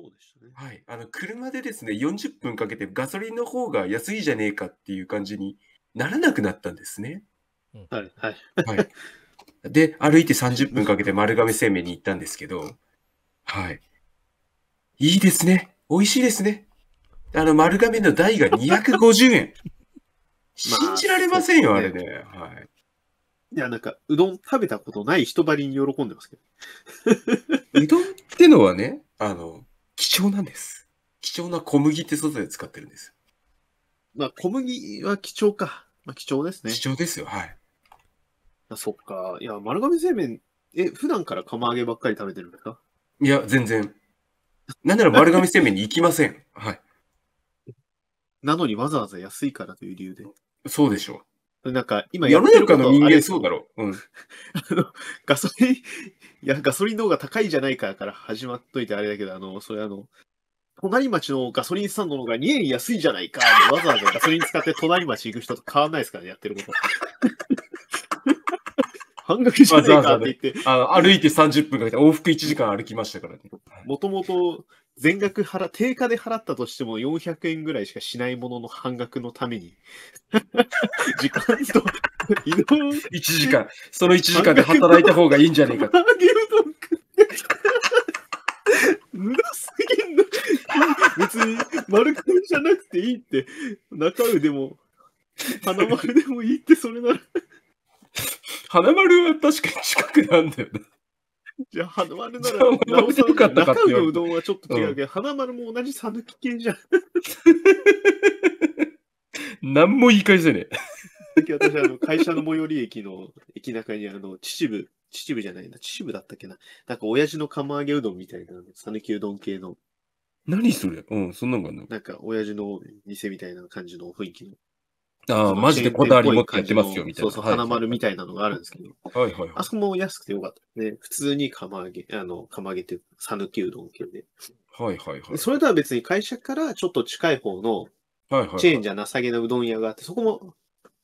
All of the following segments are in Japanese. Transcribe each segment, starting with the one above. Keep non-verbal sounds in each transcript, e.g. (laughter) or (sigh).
そうでしたね。はい。あの、車でですね、40分かけてガソリンの方が安いじゃねえかっていう感じにならなくなったんですね。うん、はい、はい。はい。(laughs) で、歩いて30分かけて丸亀製麺に行ったんですけど、はい。いいですね。美味しいですね。あの、丸亀の台が250円。(laughs) 信じられませんよ、まあ、あれね。はい。いや、なんか、うどん食べたことない人ばりに喜んでますけど。(laughs) うどんってのはね、あの、貴重なんです。貴重な小麦って材を使ってるんです。まあ、小麦は貴重か。まあ、貴重ですね。貴重ですよ、はい。あそっか。いや、丸亀製麺、え、普段から釜揚げばっかり食べてるんですかいや、全然。なんなら丸亀製麺に行きません。はい。(laughs) なのにわざわざ安いからという理由で。そうでしょう。なんか今やってるこ中の人間そうだろう。うん。あの、ガソリン、いや、ガソリンの方が高いじゃないかから始まっといてあれだけど、あの、それあの、隣町のガソリンスタンドの方が2円安いじゃないかわざわざガソリン使って隣町行く人と変わんないですからね、やってること。(laughs) 半額じゃないかって言って、歩いて30分かけて往復1時間歩きましたからね。もともと全額払、定価で払ったとしても400円ぐらいしかしないものの半額のために、(laughs) 時間と移動。1時間、その1時間で働いた方がいいんじゃねえかと。無駄すぎんの。別に丸くんじゃなくていいって、中身でも、花丸でもいいって、それなら。花丸は確かに近くなんだよな、ね。(laughs) じゃあ、花丸なら、なおさら、中身のうどんはちょっと違うけど、うん、花丸も同じ讃岐系じゃん。(laughs) 何も言い返せねえ。私、あの、会社の最寄り駅の駅中に、あの、秩父、秩父じゃないな、秩父だったっけな。なんか、親父の釜揚げうどんみたいな、讃岐うどん系の。何それうん、そんなのがあなんか、親父の店みたいな感じの雰囲気の。ああ、マジでこだわり持ってってますよ、みたいな。そうそう、花丸みたいなのがあるんですけど。はいはい、はい、あそこも安くてよかったね。普通に釜揚げ、あの、釜揚げっていうか、讃岐うどん系で。はいはいはい。それとは別に会社からちょっと近い方の、チェーンじゃなさげなうどん屋があって、そこも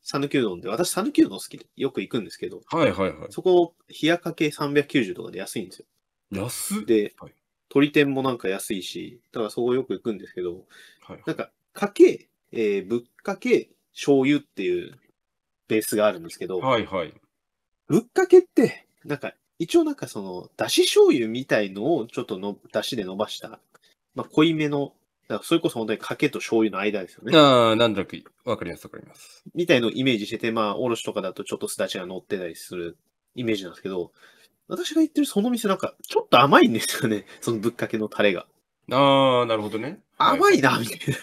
讃岐うどんで、私讃岐うどん好きでよく行くんですけど、はいはいはい。そこ、冷やかけ390とかで安いんですよ。安で、はい、天もなんか安いし、だからそこよく行くんですけど、はい、はい、なんか、かけ、えー、ぶっかけ、醤油っていうベースがあるんですけど、はいはい。ぶっかけって、なんか、一応なんかその、だし醤油みたいのをちょっとの、だしで伸ばした、まあ、濃いめの、だからそれこそ本当にかけと醤油の間ですよね。ああ、なんだっけ、わかります、わかります。みたいのをイメージしてて、まあ、おろしとかだとちょっとすだちが乗ってたりするイメージなんですけど、私が言ってるその店なんか、ちょっと甘いんですよね、そのぶっかけのタレが。ああ、なるほどね。甘いな、みたいな。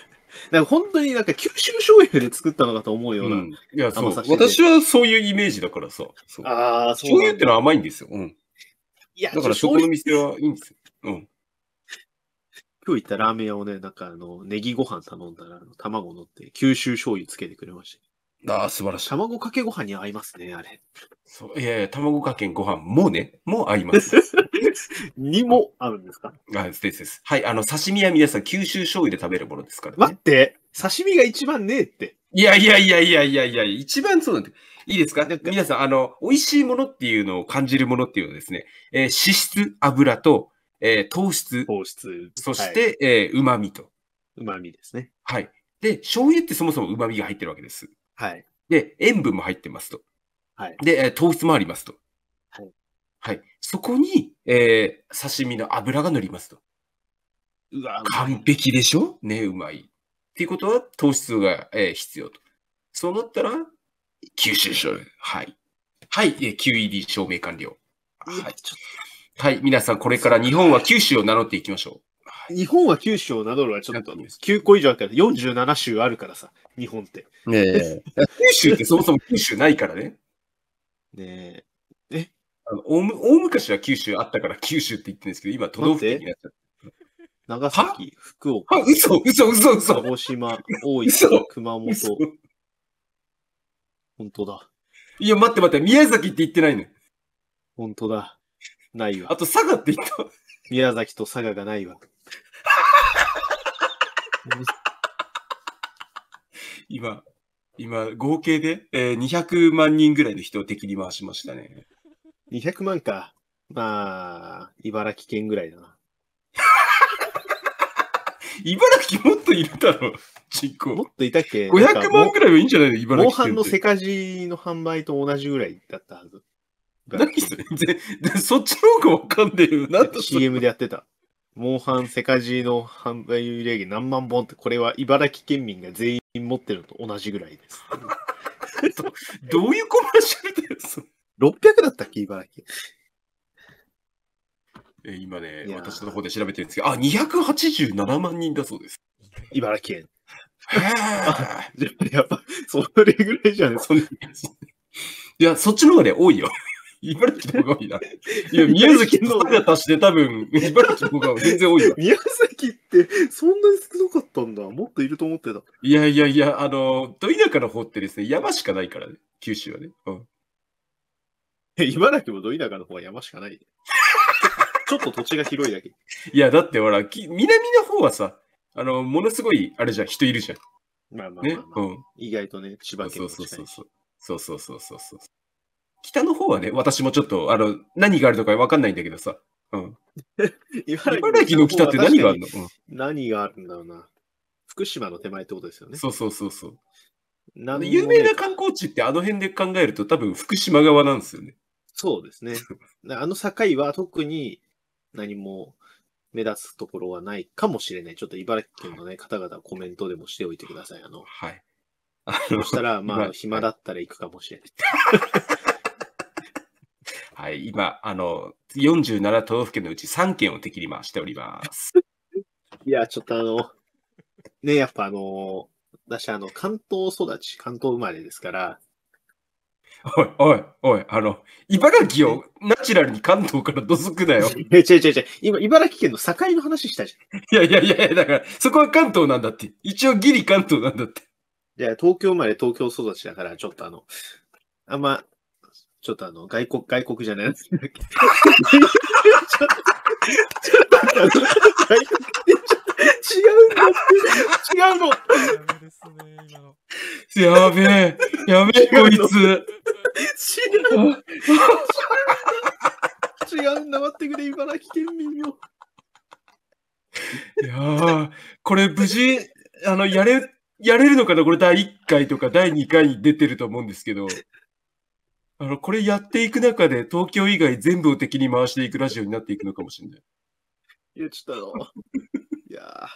なんか本当になんか九州醤油で作ったのかと思うような、うん、いやそう私はそういうイメージだからさ。ああそう醤油ってのは甘いんですよ。うん、いやだからそこの店はいいんですよ。うん、今日行ったラーメン屋をね、なんかあの、ネギご飯頼んだら、卵乗って、九州醤油つけてくれました。ああ、素晴らしい。卵かけご飯に合いますね、あれ。そう、いやいや、卵かけご飯もね、もう合います。(laughs) にも合うんですかはテですです。はい、あの、刺身は皆さん、九州醤油で食べるものですから、ね、待って、刺身が一番ねえって。いやいやいやいやいやいや、一番そうなんで、いいですか皆さん、あの、美味しいものっていうのを感じるものっていうのはですね、えー、脂質、油と、えー、糖質、糖質そして、はい、えー、旨味と。旨味ですね。はい。で、醤油ってそもそも旨味が入ってるわけです。はい。で、塩分も入ってますと。はい。で、え糖質もありますと。はい。そこに、えー、刺身の油が乗りますと。うわ、完璧でしょね、うまい。っていうことは糖質が、えー、必要と。そうなったら、吸収しょ。う。はい。はい、えー、QED 証明完了。はい。はい、皆さん、これから日本は九州を名乗っていきましょう。日本は九州を名乗るはちょっと9個以上あったら47州あるからさ、日本って。ねえ。九州ってそもそも九州ないからね。ねえ。大昔は九州あったから九州って言ってるんですけど、今都道府県になっちゃっ長崎、福岡、あ、嘘、嘘、嘘、嘘。鹿児島、大分、熊本。本当だ。いや、待って待って、宮崎って言ってないの、本当だ。ないわ。あと佐賀って言った。宮崎と佐賀がないわ。今、今、合計で、えー、200万人ぐらいの人を敵に回しましたね。200万か。まあ、茨城県ぐらいだな。(laughs) 茨城もっといるだろう、人口。もっといたっけ ?500 万くらいはいいんじゃないの茨城県。後半のセカジの販売と同じぐらいだったはず。何それでそっちの方がわかんねえよ。なんと ?CM でやってた。モンハンセカジの販売売上何万本って、これは茨城県民が全員持ってるのと同じぐらいです。(laughs) どういうコマーシャルだよ、それ。600だったっけ茨城。え今ね、私の方で調べてるんですけど、あ、287万人だそうです。茨城県。(laughs) やっぱ、それぐらいじゃないそんいや、そっちの方がね、多いよ。(laughs) 茨城の方が多いな。いや、宮崎の方が足して多分、茨城の方が全然多いよ。宮崎って、そんなに少なかったんだ。もっといると思ってた。いやいやいや、あの、ど田舎の方ってですね、山しかないからね、九州はね。うん茨 (laughs) 城もど田舎の方は山しかない。(laughs) ちょっと土地が広いだけ。いや、だってほら、き南の方はさ、あの、ものすごい、あれじゃん、人いるじゃん。まあまあまあ、まあうん意外とね、千葉県そうそうそうそう。そうそうそうそう北の方はね、私もちょっと、あの、何があるとかわかんないんだけどさ。うん。(laughs) 茨城の北って何があるの、何があるんだろうな。福島の手前ってことですよね。そうそうそうそう。有名な観光地ってあの辺で考えると多分福島側なんですよね。そうですね。(laughs) あの境は特に何も目立つところはないかもしれない。ちょっと茨城県のね、方々コメントでもしておいてください。あの、はい。あのそしたら、まあ、(laughs) 暇だったら行くかもしれない。(laughs) はい、今、あの、47都道府県のうち3県を敵に回しております。いや、ちょっとあの、ね、やっぱあの、私、あの、関東育ち、関東生まれですから、おいおいおい、あの、茨城をナチュラルに関東からどづくだよ。違う違う違う、今、茨城県の境の話したじゃん。いやいやいや、だから、そこは関東なんだって。一応ギリ関東なんだって。いや、東京生まれ東京育ちだから、ちょっとあの、あんま、ちょっとあの、外国、外国じゃない (laughs) ちょっと、ちょっと、外国違う違うのやべえ、やべえ、こいつ。違う。違うな、待ってくれ、茨城県民よ。いやこれ無事、あの、やれ、やれるのかなこれ第1回とか第2回に出てると思うんですけど、あの、これやっていく中で東京以外全部を敵に回していくラジオになっていくのかもしれない。いや、ちょっとあの、いや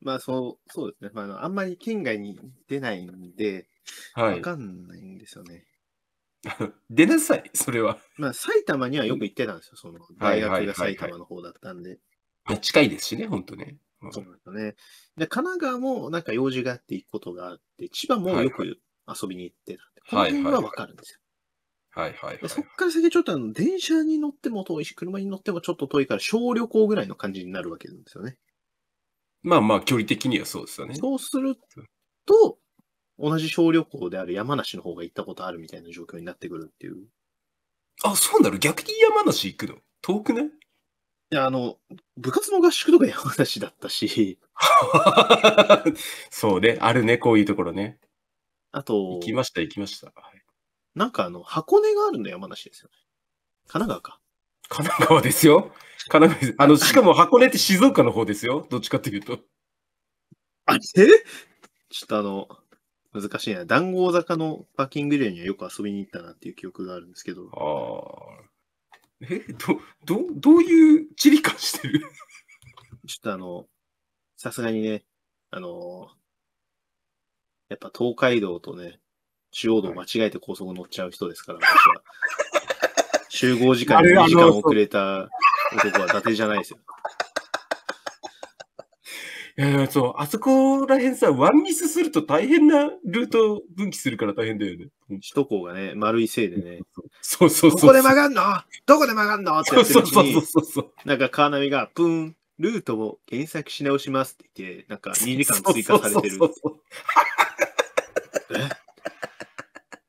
まあそう、そうですね。まあ、ああんまり県外に出ないんで、はい。わかんないんですよね。(laughs) 出なさい、それは。(laughs) まあ、埼玉にはよく行ってたんですよ、その大学が埼玉の方だったんで。近いですしね、本当ね。ん、そうなんですよね。で、神奈川もなんか用事があって行くことがあって、千葉もよく遊びに行ってたんで、この辺はわかるんですよ。はいはい、はい、そっから先ちょっとあの電車に乗っても遠いし、車に乗ってもちょっと遠いから、小旅行ぐらいの感じになるわけなんですよね。まあまあ、距離的にはそうですよね。そうすると、同じ小旅行である山梨の方が行ったことあるみたいな状況になってくるっていう。あ、そうなの逆に山梨行くの遠くねいや、あの、部活の合宿とか山梨だったし。(laughs) そうね、あるね、こういうところね。あと、行きました、行きました。なんかあの、箱根があるの山梨ですよね。神奈川か。神奈川ですよ。神奈川です。あの、しかも箱根って静岡の方ですよ。どっちかというと。あれちょっとあの、難しいな。談合坂のパーキングエリアにはよく遊びに行ったなっていう記憶があるんですけど。ああ。え、ど、ど、どういう地理感してるちょっとあの、さすがにね、あの、やっぱ東海道とね、中央道間違えて高速乗っちゃう人ですから、私は。(laughs) 集合時間2時間遅れた男は伊達じゃないですよ。えやそう、あそこら辺さ、ワンミスすると大変なルート分岐するから大変だよね。首都高がね、丸いせいでね。そうそうそう。ここで曲がんのどこで曲がんのってってるうちに、そうそうそうなんかカーナビが、プーン、ルートを検索し直しますって言って、なんか2時間追加されてる。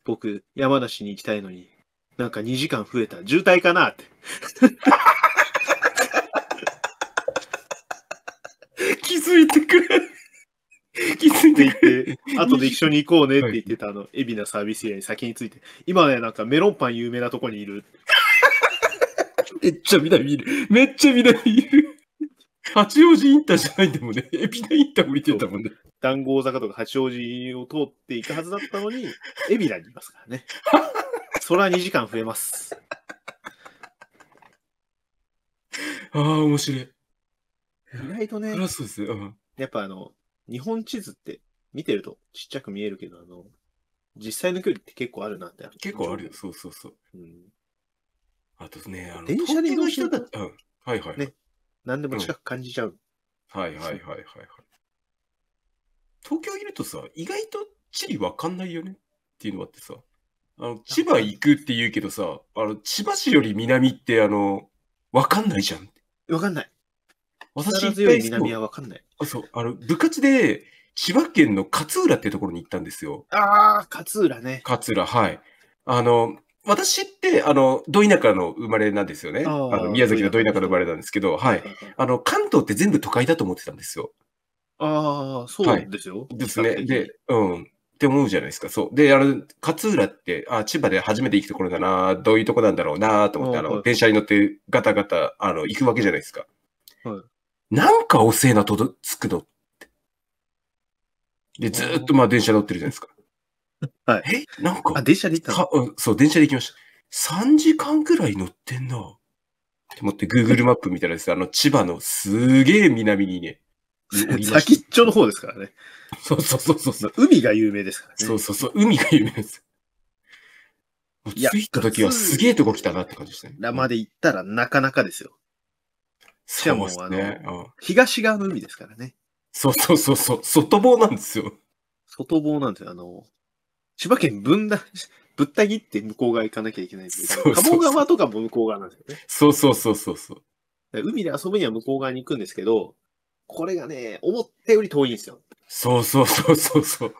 僕、山梨に行きたいのに、なんか2時間増えた。渋滞かなって。づいてくれ。気づいてくれ。後で一緒に行こうねって言ってた、あの、海老名サービスエリアに先について、今ね、なんかメロンパン有名なとこにいる。めっちゃ南いる。めっちゃ南いる。八王子インターじゃないんだもんね。海老名インターも見てたもんね。談合坂とか八王子を通っていくはずだったのに、海老名にいますからね。それは2時間増えます。(laughs) ああ、面白い。意外とね、そうすよ。やっぱあの、日本地図って見てるとちっちゃく見えるけど、あの、実際の距離って結構あるなって。結構あるよ。そうそうそう。うん、あとね、あの、電車で移動してるうん。はいはいね何でも近く感じちゃう。はいはいはいはいはい。東京いるとさ、意外と地理わかんないよねっていうのがあってさ、あの、千葉行くって言うけどさ、あの、千葉市より南ってあの、わかんないじゃん。わかんない。私強い南はわかんない。あそう、あの、部活で、千葉県の勝浦っていうところに行ったんですよ。ああ、勝浦ね。勝浦、はい。あの、私って、あの、ど田舎の生まれなんですよね。あの宮崎のど田舎の生まれなんですけど、はい。あの、関東って全部都会だと思ってたんですよ。ああ、そうですよ、はい、ですね。で、うん。って思うじゃないですか。そう。で、あの、勝浦って、あ、千葉で初めて行くところだな、どういうとこなんだろうな、と思って、あの、電車に乗ってガタガタ、あの、行くわけじゃないですか。はい、なんか遅えな、とどつくのって。で、ずーっとまあ電車乗ってるじゃないですか。(laughs) はい。えなんか。あ、電車で行ったそう、電車で行きました。3時間くらい乗ってんな。って思って、Google マップ見たらです、ね、あの、千葉のすげえ南にね、(laughs) 先っちょの方ですからね。そうそうそうそう。海が有名ですからね。そうそうそう。海が有名です。着いた時はすげえとこ来たなって感じですね。生で行ったらなかなかですよ。しかも、ね、あの、うん、東側の海ですからね。そうそうそうそう、外房なんですよ。外房なんですよ。あの、千葉県分断、ぶった切って向こう側行かなきゃいけないんですけど、鴨川とかも向こう側なんですよね。そうそうそうそうそう。海で遊ぶには向こう側に行くんですけど、これがね、思ったより遠いんですよ。そうそうそうそうそう。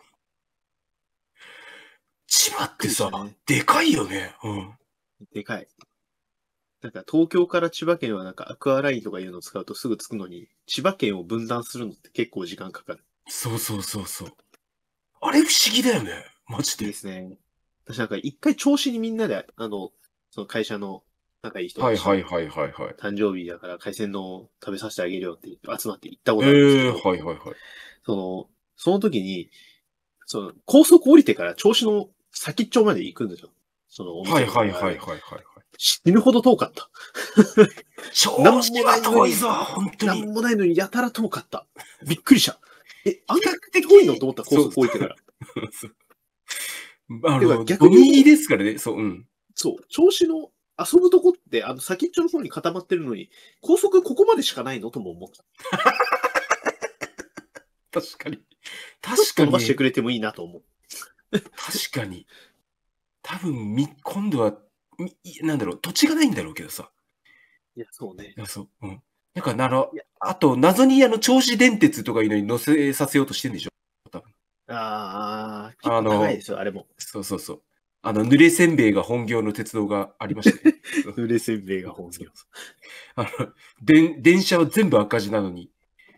千葉ってさ、でね、でかいよね。うん。でかい。なんか東京から千葉県はなんかアクアラインとかいうのを使うとすぐ着くのに、千葉県を分断するのって結構時間かかる。そうそうそうそう。あれ不思議だよね。マジで。ですね。私なんか一回調子にみんなで、あの、その会社の仲いい人はいはいはいはいはい。誕生日だから海鮮丼食べさせてあげるよって集まって行ったことあるんですけど。えー、はいはいはい。その、その時に、その高速降りてから調子の先っちょまで行くんですよ。そのお店、はいはいはいはいはい。死ぬほど遠かった。正直は遠いぞ、本当に。なんもないのにやたら遠かった。びっくりした。え、あんな遠いのと思った高速置いてから。(laughs) あの、逆に。ですからね、そう、うん。そう、調子の遊ぶとこって、あの、先っちょの方に固まってるのに、高速ここまでしかないのとも思った。(laughs) 確かに。確かに。伸ばしてくれてもいいなと思う。確かに。多分、み、今度はなんだろう、土地がないんだろうけどさ。いや、そうね。いや、そう。うん。なんか、あの、あと、謎にあの、銚子電鉄とかいうのに乗せさせようとしてんでしょ多分。ああ、あの、あれも。そうそうそう。あの、濡れせんべいが本業の鉄道がありましたね。(laughs) 濡れせんべいが本業。あの、で電車は全部赤字なのに、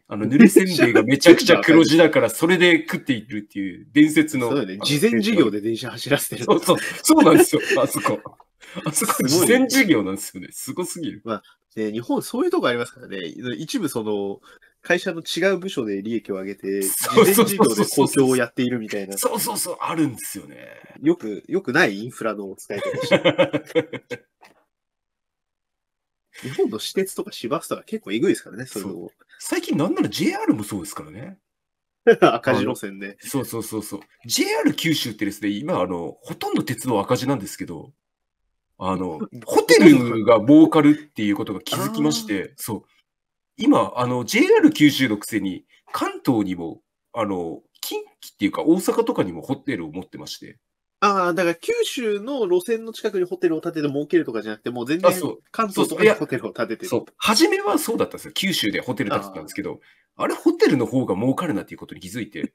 あの、濡れせんべいがめちゃくちゃ黒字だから、それで食っているっていう伝説の。そうだね。事前授業で電車走らせてる。そうそう、そうなんですよ、あそこ。(laughs) あそこ事前授業なんですよね。すごすぎる。まあ、ね、日本そういうとこありますからね。一部その、会社の違う部署で利益を上げて、事前事業で公共をやっているみたいな。そうそうそう、あるんですよね。よく、よくないインフラの使い方した。(laughs) 日本の私鉄とか市バスとか結構えぐいですからね、それを。最近なんなら JR もそうですからね。(laughs) 赤字路線で、そうそうそうそう。JR 九州ってですね、今、あの、ほとんど鉄道赤字なんですけど、あの、(laughs) ホテルが儲かるっていうことが気づきまして、そう。今、あの、JR 九州のくせに、関東にも、あの、近畿っていうか大阪とかにもホテルを持ってまして。ああ、だから九州の路線の近くにホテルを建てて儲けるとかじゃなくて、もう全然関東とかにホテルを建ててそう初めはそうだったんですよ。九州でホテル建てたんですけど、あれホテルの方が儲かるなっていうことに気づいて、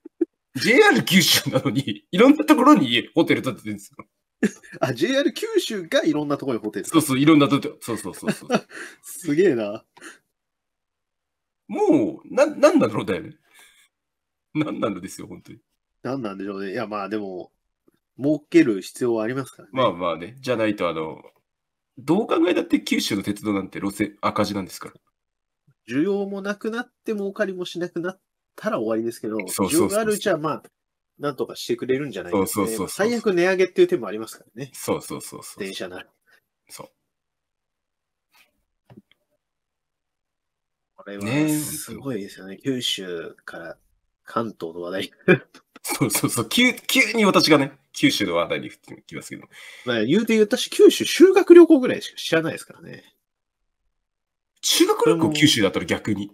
JR 九州なのに、いろんなところにホテル建ててるんですよ。(laughs) あ、JR 九州がいろんなところにホテル。そうそう、いろんなとこ、そうそうそうそう。(laughs) すげえな。もう、な、なんなんだろうだよね。なんなんですよ、本当に。なんなんでしょうね。いや、まあでも、儲ける必要はありますからね。まあまあね。じゃないと、あの、どう考えたって九州の鉄道なんて路線赤字なんですから。需要もなくなって儲かりもしなくなったら終わりですけど、需要があるうちはまあ、なんとかしてくれるんじゃないか、ね、そうそうそう最悪値上げっていう手もありますからね。そうそうそうそう。電車なら。そう。これはすごいですよね。ね九州から関東の話題。そうそうそう。急急に私がね、九州の話題に来ますけど。まあ、言うて言ったし、九州修学旅行ぐらいしか知らないですからね。修学旅行九州だったら逆に。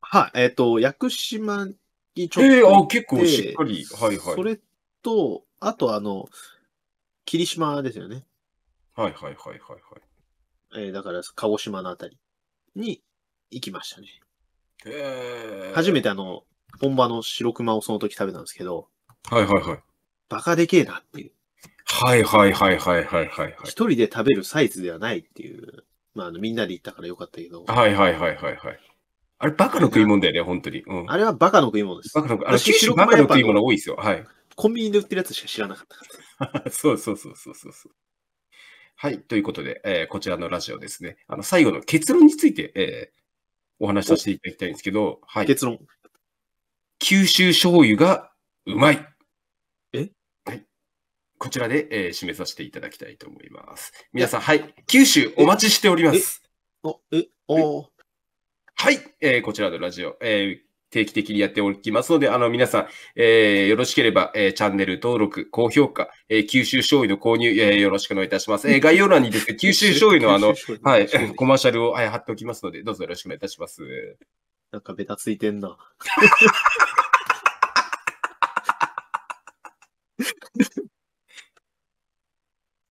はい、えっ、ー、と、屋久島きちょっと。えー、結構しっかり。はいはい。それと、あとあの、霧島ですよね。はいはいはいはいはい。えー、だから、鹿児島のあたりに行きましたね。えー、初めてあの、本場の白熊をその時食べたんですけど。はいはいはい。バカでけえなっていう。はいはいはいはいはいはい。一人で食べるサイズではないっていう。まあ、あのみんなで行ったからよかったけど。はいはいはいはいはい。あれ、バカの食い物だよね、本当に。うん、あれはバカの食い物です。バカの、あ九州バカの食い物多いですよ。はい。コンビニで売ってるやつしか知らなかったから。そうそうそうそうそうそう。はい。ということで、えー、こちらのラジオですね。あの、最後の結論について、えー、お話しさせていただきたいんですけど、はい。結論。九州醤油がうまい。えはい。こちらで、えー、締めさせていただきたいと思います。皆さん、はい。九州お待ちしております。お、え、おあ。はい、えー、こちらのラジオ、えー、定期的にやっておきますので、あの、皆さん、えー、よろしければ、えー、チャンネル登録、高評価、えー、九州醤油の購入、えー、よろしくお願いいたします。えー、概要欄にですね、九州醤油のあの、はい、コマーシャルを、はい、貼っておきますので、どうぞよろしくお願いいたします。なんかベタついてんな。